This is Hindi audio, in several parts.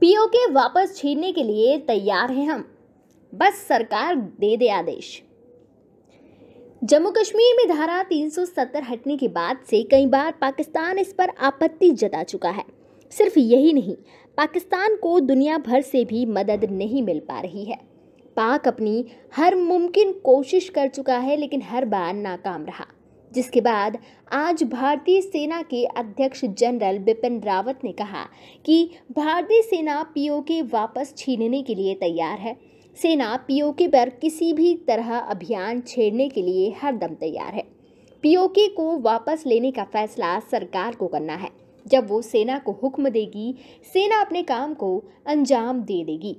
पीओके वापस छीनने के लिए तैयार हैं हम बस सरकार दे दे आदेश जम्मू कश्मीर में धारा 370 हटने के बाद से कई बार पाकिस्तान इस पर आपत्ति जता चुका है सिर्फ यही नहीं पाकिस्तान को दुनिया भर से भी मदद नहीं मिल पा रही है पाक अपनी हर मुमकिन कोशिश कर चुका है लेकिन हर बार नाकाम रहा जिसके बाद आज भारतीय सेना के अध्यक्ष जनरल बिपिन रावत ने कहा कि भारतीय सेना पीओके वापस छीनने के लिए तैयार है सेना पीओके पर किसी भी तरह अभियान छेड़ने के लिए हरदम तैयार है पीओके को वापस लेने का फैसला सरकार को करना है जब वो सेना को हुक्म देगी सेना अपने काम को अंजाम दे देगी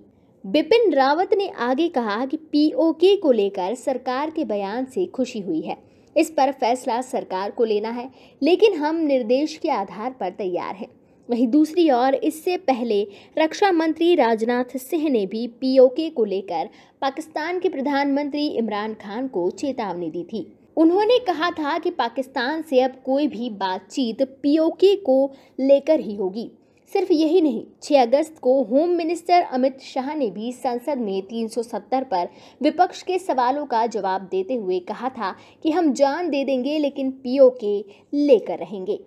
बिपिन रावत ने आगे कहा कि पीओके को लेकर सरकार के बयान से खुशी हुई है इस पर फैसला सरकार को लेना है लेकिन हम निर्देश के आधार पर तैयार हैं वहीं दूसरी ओर इससे पहले रक्षा मंत्री राजनाथ सिंह ने भी पीओके को लेकर पाकिस्तान के प्रधानमंत्री इमरान खान को चेतावनी दी थी उन्होंने कहा था कि पाकिस्तान से अब कोई भी बातचीत पीओके को लेकर ही होगी सिर्फ यही नहीं 6 अगस्त को होम मिनिस्टर अमित शाह ने भी संसद में 370 पर विपक्ष के सवालों का जवाब देते हुए कहा था कि हम जान दे देंगे लेकिन पीओके लेकर रहेंगे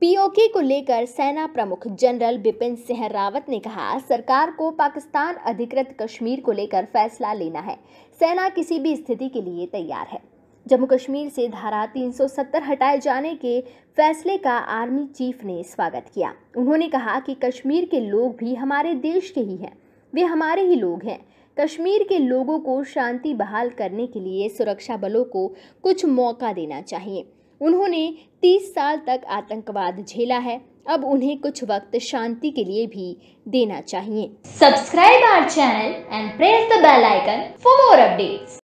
पीओके को लेकर सेना प्रमुख जनरल बिपिन सिंह रावत ने कहा सरकार को पाकिस्तान अधिकृत कश्मीर को लेकर फैसला लेना है सेना किसी भी स्थिति के लिए तैयार है जम्मू कश्मीर से धारा 370 हटाए जाने के फैसले का आर्मी चीफ ने स्वागत किया उन्होंने कहा कि कश्मीर के लोग भी हमारे देश के ही हैं वे हमारे ही लोग हैं कश्मीर के लोगों को शांति बहाल करने के लिए सुरक्षा बलों को कुछ मौका देना चाहिए उन्होंने 30 साल तक आतंकवाद झेला है अब उन्हें कुछ वक्त शांति के लिए भी देना चाहिए subscribe our channel and press the bell icon for more updates